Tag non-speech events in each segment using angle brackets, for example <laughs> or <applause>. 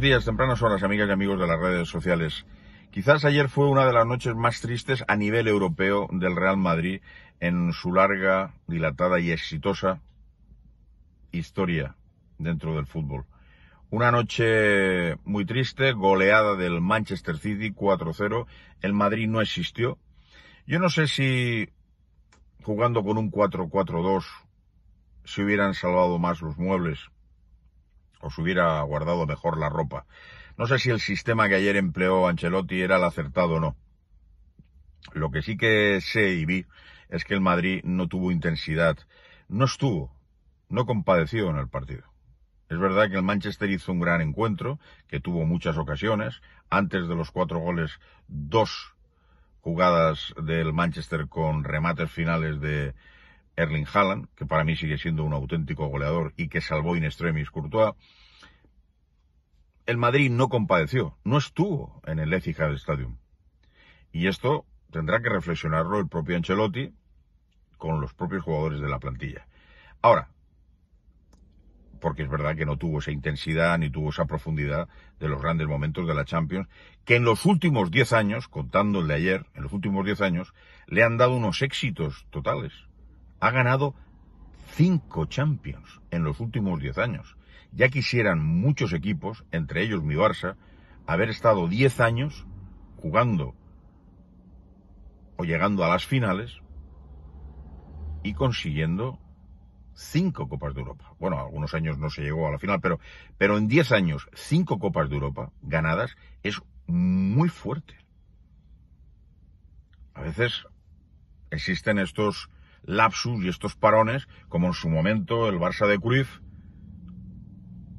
días, tempranas horas, amigas y amigos de las redes sociales, quizás ayer fue una de las noches más tristes a nivel europeo del Real Madrid en su larga, dilatada y exitosa historia dentro del fútbol. Una noche muy triste, goleada del Manchester City 4-0. El Madrid no existió. Yo no sé si jugando con un 4-4-2 se hubieran salvado más los muebles os hubiera guardado mejor la ropa. No sé si el sistema que ayer empleó Ancelotti era el acertado o no. Lo que sí que sé y vi es que el Madrid no tuvo intensidad, no estuvo, no compadeció en el partido. Es verdad que el Manchester hizo un gran encuentro, que tuvo muchas ocasiones. Antes de los cuatro goles, dos jugadas del Manchester con remates finales de, Erling Haaland, que para mí sigue siendo un auténtico goleador y que salvó in extremis Courtois. El Madrid no compadeció, no estuvo en el del Stadium. Y esto tendrá que reflexionarlo el propio Ancelotti con los propios jugadores de la plantilla. Ahora, porque es verdad que no tuvo esa intensidad ni tuvo esa profundidad de los grandes momentos de la Champions, que en los últimos 10 años, contando el de ayer, en los últimos 10 años, le han dado unos éxitos totales ha ganado cinco Champions en los últimos diez años. Ya quisieran muchos equipos, entre ellos mi Barça, haber estado diez años jugando o llegando a las finales y consiguiendo cinco Copas de Europa. Bueno, algunos años no se llegó a la final, pero, pero en diez años, cinco Copas de Europa ganadas es muy fuerte. A veces existen estos lapsus y estos parones, como en su momento el Barça de Cruyff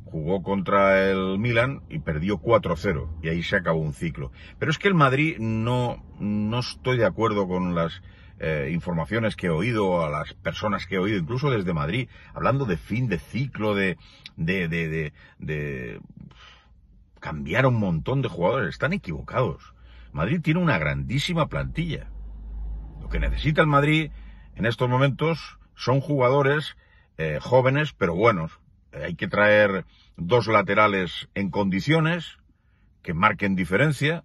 jugó contra el Milan y perdió 4-0 y ahí se acabó un ciclo. Pero es que el Madrid no, no estoy de acuerdo con las eh, informaciones que he oído, a las personas que he oído, incluso desde Madrid, hablando de fin de ciclo, de, de, de, de, cambiar un montón de jugadores. Están equivocados. Madrid tiene una grandísima plantilla. Lo que necesita el Madrid en estos momentos son jugadores eh, jóvenes pero buenos. Eh, hay que traer dos laterales en condiciones que marquen diferencia.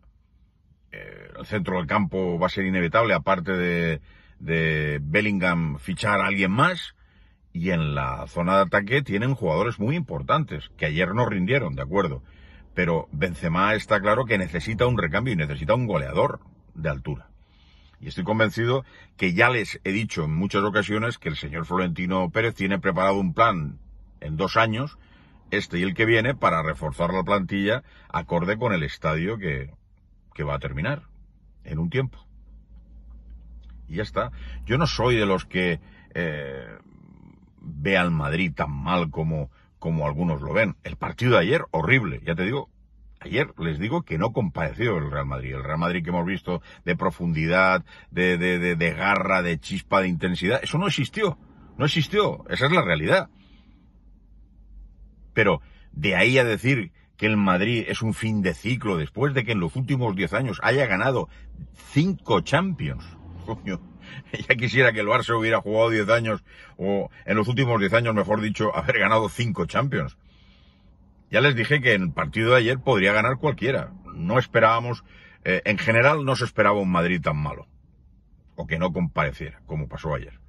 Eh, el centro del campo va a ser inevitable, aparte de, de Bellingham, fichar a alguien más. Y en la zona de ataque tienen jugadores muy importantes, que ayer no rindieron, de acuerdo. Pero Benzema está claro que necesita un recambio y necesita un goleador de altura. Y estoy convencido que ya les he dicho en muchas ocasiones que el señor Florentino Pérez tiene preparado un plan en dos años, este y el que viene, para reforzar la plantilla acorde con el estadio que, que va a terminar en un tiempo. Y ya está. Yo no soy de los que vean eh, ve al Madrid tan mal como, como algunos lo ven. El partido de ayer, horrible, ya te digo, Ayer les digo que no compareció el Real Madrid. El Real Madrid que hemos visto de profundidad, de, de, de, de garra, de chispa, de intensidad, eso no existió. No existió. Esa es la realidad. Pero de ahí a decir que el Madrid es un fin de ciclo después de que en los últimos 10 años haya ganado 5 Champions. <laughs> Coño, ya quisiera que el Barça hubiera jugado 10 años o en los últimos 10 años, mejor dicho, haber ganado 5 Champions. Ya les dije que en el partido de ayer podría ganar cualquiera. No esperábamos, eh, en general no se esperaba un Madrid tan malo. O que no compareciera, como pasó ayer.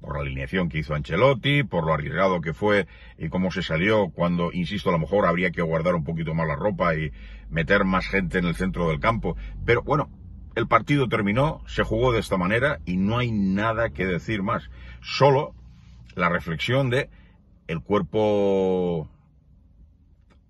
Por la alineación que hizo Ancelotti, por lo arriesgado que fue y cómo se salió cuando, insisto, a lo mejor habría que guardar un poquito más la ropa y meter más gente en el centro del campo. Pero bueno, el partido terminó, se jugó de esta manera y no hay nada que decir más. Solo la reflexión de el cuerpo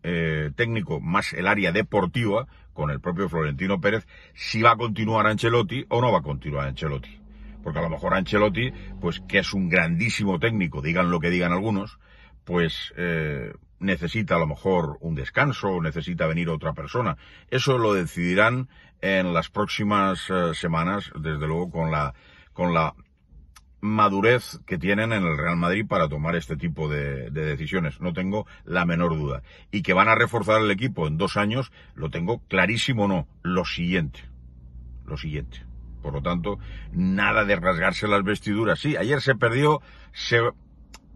eh, técnico más el área deportiva con el propio Florentino Pérez si va a continuar Ancelotti o no va a continuar Ancelotti. Porque a lo mejor Ancelotti, pues que es un grandísimo técnico, digan lo que digan algunos, pues eh, necesita a lo mejor un descanso o necesita venir otra persona. Eso lo decidirán en las próximas eh, semanas, desde luego con la, con la madurez que tienen en el Real Madrid para tomar este tipo de, decisiones, no tengo la menor duda. Y que van a reforzar el equipo en dos años, lo tengo clarísimo no. Lo siguiente, lo siguiente. Por lo tanto, nada de rasgarse las vestiduras. Sí, ayer se perdió, se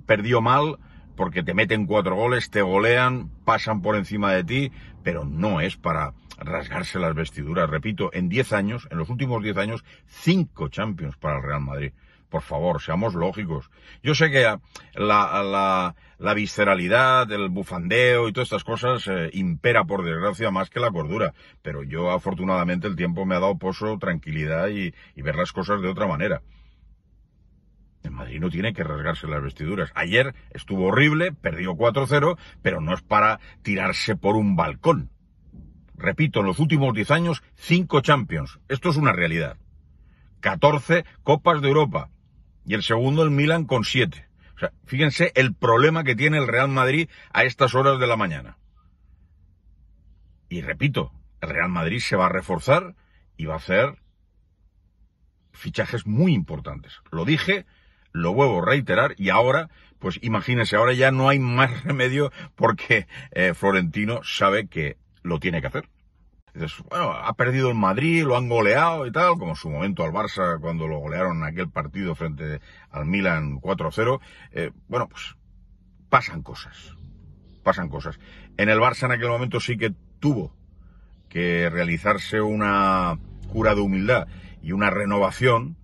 perdió mal porque te meten cuatro goles, te golean, pasan por encima de ti, pero no es para rasgarse las vestiduras. Repito, en diez años, en los últimos diez años, cinco Champions para el Real Madrid. Por favor, seamos lógicos. Yo sé que ah, la, visceralidad, el bufandeo y todas estas cosas eh, impera, por desgracia, más que la cordura. Pero yo, afortunadamente, el tiempo me ha dado poso, tranquilidad y, ver las cosas de otra manera. En Madrid no tiene que rasgarse las vestiduras. Ayer estuvo horrible, perdió 4-0, pero no es para tirarse por un balcón. Repito, en los últimos 10 años, 5 Champions. Esto es una realidad. 14 Copas de Europa. Y el segundo, el Milan, con siete. O sea, fíjense el problema que tiene el Real Madrid a estas horas de la mañana. Y repito, el Real Madrid se va a reforzar y va a hacer fichajes muy importantes. Lo dije, lo vuelvo a reiterar y ahora, pues imagínense, ahora ya no hay más remedio porque eh, Florentino sabe que lo tiene que hacer bueno, ha perdido el Madrid, lo han goleado y tal, como en su momento al Barça cuando lo golearon en aquel partido frente al Milan 4-0. Eh, bueno, pues pasan cosas, pasan cosas. En el Barça en aquel momento sí que tuvo que realizarse una cura de humildad y una renovación,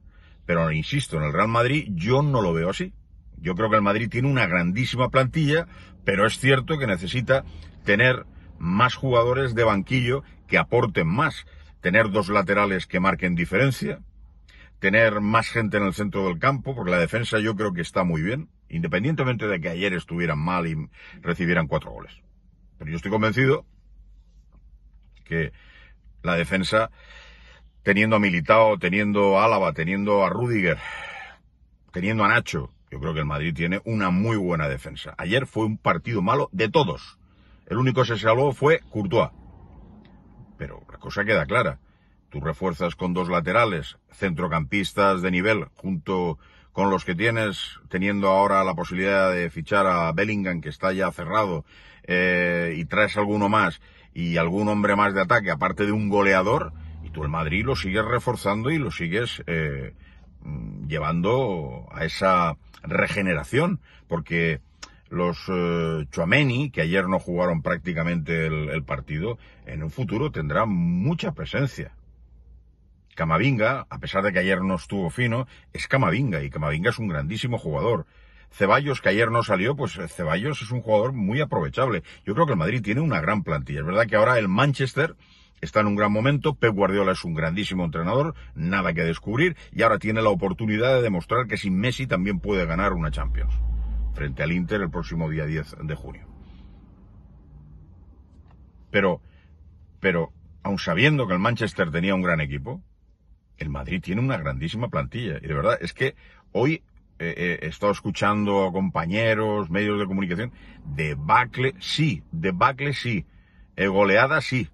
pero insisto, en el Real Madrid yo no lo veo así. Yo creo que el Madrid tiene una grandísima plantilla, pero es cierto que necesita tener más jugadores de banquillo que aporten más, tener dos laterales que marquen diferencia, tener más gente en el centro del campo, porque la defensa yo creo que está muy bien, independientemente de que ayer estuvieran mal y recibieran cuatro goles. Pero yo estoy convencido que la defensa, teniendo a Militao, teniendo a Álava, teniendo a Rudiger, teniendo a Nacho, yo creo que el Madrid tiene una muy buena defensa. Ayer fue un partido malo de todos. El único que se salvó fue Courtois pero la cosa queda clara. Tú refuerzas con dos laterales, centrocampistas de nivel, junto con los que tienes, teniendo ahora la posibilidad de fichar a Bellingham, que está ya cerrado, eh, y traes alguno más, y algún hombre más de ataque, aparte de un goleador, y tú el Madrid lo sigues reforzando y lo sigues eh, mm, llevando a esa regeneración, porque los eh, Chuameni, que ayer no jugaron prácticamente el, el, partido, en un futuro tendrán mucha presencia. Camavinga, a pesar de que ayer no estuvo fino, es Camavinga y Camavinga es un grandísimo jugador. Ceballos, que ayer no salió, pues eh, Ceballos es un jugador muy aprovechable. Yo creo que el Madrid tiene una gran plantilla. Es verdad que ahora el Manchester está en un gran momento, Pep Guardiola es un grandísimo entrenador, nada que descubrir, y ahora tiene la oportunidad de demostrar que sin Messi también puede ganar una Champions frente al Inter el próximo día 10 de junio. Pero, pero, aun sabiendo que el Manchester tenía un gran equipo, el Madrid tiene una grandísima plantilla. Y de verdad, es que hoy eh, eh, he estado escuchando a compañeros, medios de comunicación, debacle sí, debacle sí, eh, goleada sí,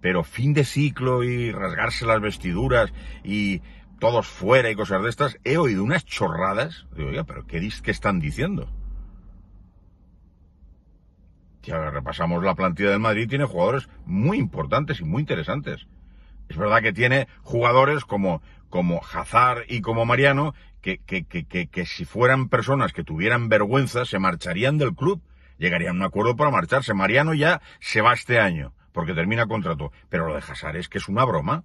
pero fin de ciclo y rasgarse las vestiduras y todos fuera y cosas de estas, he oído unas chorradas. Digo, ya, pero ¿qué, que están diciendo? Ya repasamos la plantilla del Madrid, tiene jugadores muy importantes y muy interesantes. Es verdad que tiene jugadores como, como Hazard y como Mariano, que, que, que, si fueran personas que tuvieran vergüenza, se marcharían del club. Llegarían a un acuerdo para marcharse. Mariano ya se va este año, porque termina contrato. Pero lo de Hazard es que es una broma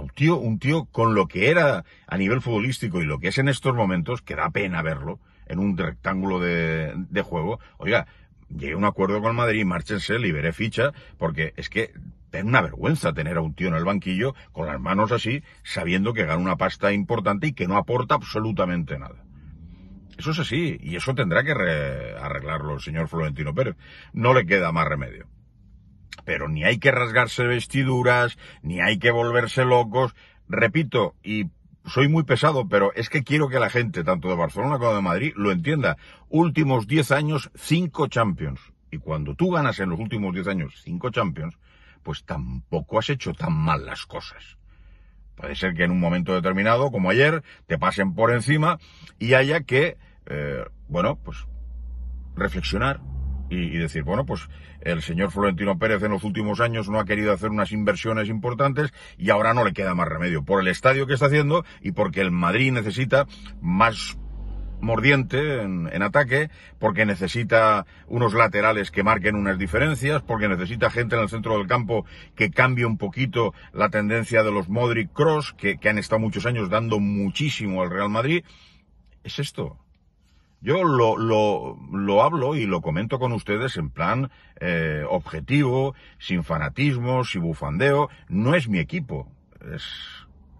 un tío, un tío con lo que era a nivel futbolístico y lo que es en estos momentos, que da pena verlo en un rectángulo de, juego. Oiga, llegué a un acuerdo con Madrid, márchense, liberé ficha, porque es que es una vergüenza tener a un tío en el banquillo con las manos así, sabiendo que gana una pasta importante y que no aporta absolutamente nada. Eso es así, y eso tendrá que arreglarlo el señor Florentino Pérez. No le queda más remedio. Pero ni hay que rasgarse vestiduras, ni hay que volverse locos. Repito, y soy muy pesado, pero es que quiero que la gente, tanto de Barcelona como de Madrid, lo entienda. Últimos 10 años, 5 Champions. Y cuando tú ganas en los últimos 10 años 5 Champions, pues tampoco has hecho tan mal las cosas. Puede ser que en un momento determinado, como ayer, te pasen por encima y haya que, eh, bueno, pues reflexionar, y, decir, bueno, pues el señor Florentino Pérez en los últimos años no ha querido hacer unas inversiones importantes y ahora no le queda más remedio por el estadio que está haciendo y porque el Madrid necesita más mordiente en, ataque, porque necesita unos laterales que marquen unas diferencias, porque necesita gente en el centro del campo que cambie un poquito la tendencia de los Modric Cross, que han estado muchos años dando muchísimo al Real Madrid. Es esto, yo lo, lo, lo, hablo y lo comento con ustedes en plan eh, objetivo, sin fanatismo, sin bufandeo. No es mi equipo, es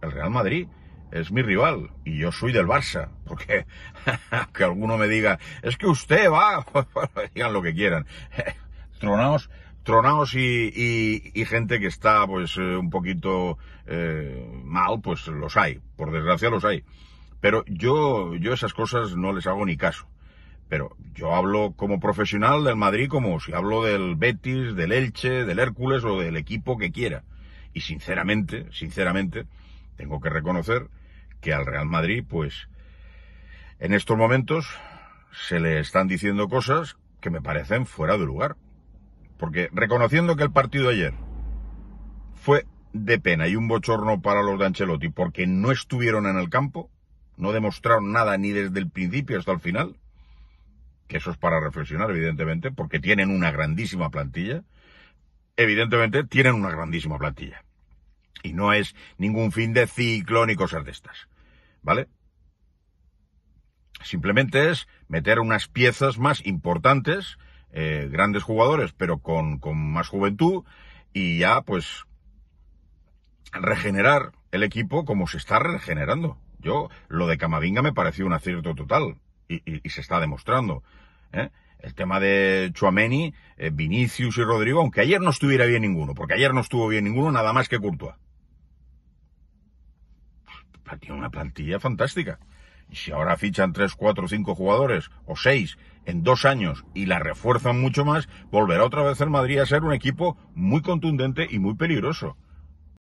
el Real Madrid, es mi rival y yo soy del Barça. Porque <laughs> que alguno me diga, es que usted va, <laughs> digan lo que quieran. <laughs> tronaos, tronaos y, y, gente que está pues eh, un poquito eh, mal, pues los hay. Por desgracia los hay. Pero yo, yo esas cosas no les hago ni caso. Pero yo hablo como profesional del Madrid como si hablo del Betis, del Elche, del Hércules o del equipo que quiera. Y sinceramente, sinceramente, tengo que reconocer que al Real Madrid, pues, en estos momentos se le están diciendo cosas que me parecen fuera de lugar. Porque reconociendo que el partido de ayer fue de pena y un bochorno para los de Ancelotti porque no estuvieron en el campo, no demostraron nada ni desde el principio hasta el final, que eso es para reflexionar, evidentemente, porque tienen una grandísima plantilla, evidentemente tienen una grandísima plantilla. Y no es ningún fin de ciclo ni de estas. ¿Vale? Simplemente es meter unas piezas más importantes, eh, grandes jugadores, pero con más juventud, y ya pues regenerar el equipo como se está regenerando. Yo, lo de Camavinga me pareció un acierto total. Y, se está demostrando. ¿eh? El tema de Chuameni, eh, Vinicius y Rodrigo, aunque ayer no estuviera bien ninguno, porque ayer no estuvo bien ninguno nada más que Courtois. Pues, tiene una plantilla fantástica. Y si ahora fichan 3, 4, cinco jugadores o seis, en dos años y la refuerzan mucho más, volverá otra vez el Madrid a ser un equipo muy contundente y muy peligroso.